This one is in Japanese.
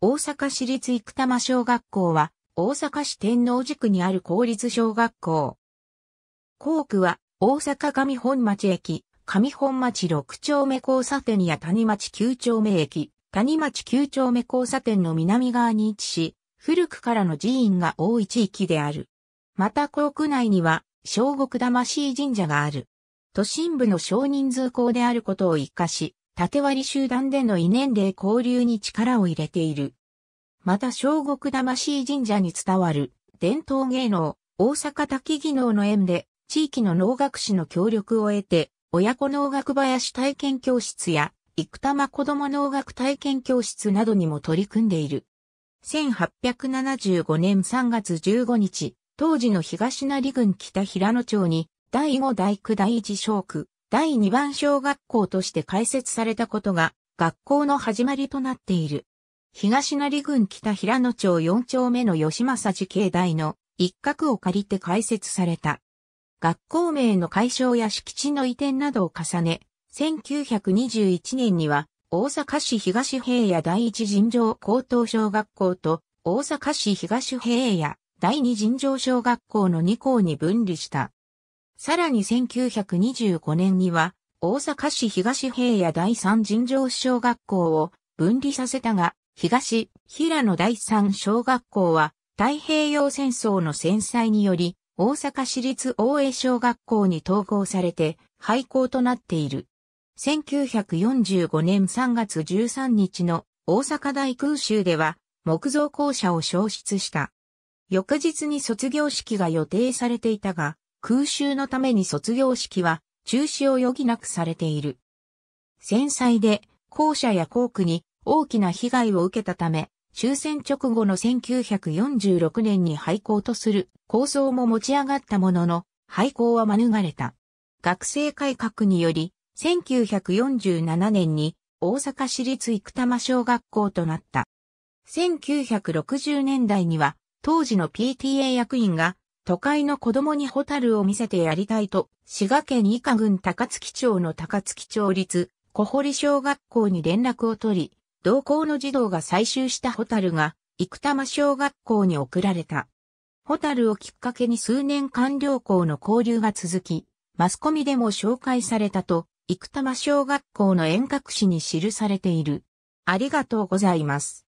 大阪市立生玉小学校は、大阪市天王寺区にある公立小学校。校区は、大阪上本町駅、上本町6丁目交差点や谷町9丁目駅、谷町9丁目交差点の南側に位置し、古くからの寺院が多い地域である。また校区内には、小国魂神社がある。都心部の少人数校であることを活かし、縦割り集団での異年齢交流に力を入れている。また、小国魂神社に伝わる伝統芸能、大阪滝技能の縁で、地域の農学士の協力を得て、親子農学林体験教室や、生玉子供農学体験教室などにも取り組んでいる。1875年3月15日、当時の東成郡北平野町に、第5大区第1小区、第2番小学校として開設されたことが学校の始まりとなっている。東成郡北平野町4丁目の吉正寺境内の一角を借りて開設された。学校名の解消や敷地の移転などを重ね、1921年には大阪市東平野第一尋常高等小学校と大阪市東平野第二尋常小学校の2校に分離した。さらに1925年には、大阪市東平野第三尋常小学校を分離させたが、東平野第三小学校は太平洋戦争の戦災により、大阪市立大江小学校に統合されて廃校となっている。1945年3月13日の大阪大空襲では木造校舎を消失した。翌日に卒業式が予定されていたが、空襲のために卒業式は中止を余儀なくされている。戦災で校舎や校区に大きな被害を受けたため、終戦直後の1946年に廃校とする構想も持ち上がったものの、廃校は免れた。学生改革により、1947年に大阪市立生玉小学校となった。1960年代には、当時の PTA 役員が都会の子供にホタルを見せてやりたいと、滋賀県伊賀郡高槻町の高槻町立小堀小学校に連絡を取り、同校の児童が採集したホタルが、生玉小学校に送られた。ホタルをきっかけに数年間両校の交流が続き、マスコミでも紹介されたと、生玉小学校の遠隔誌に記されている。ありがとうございます。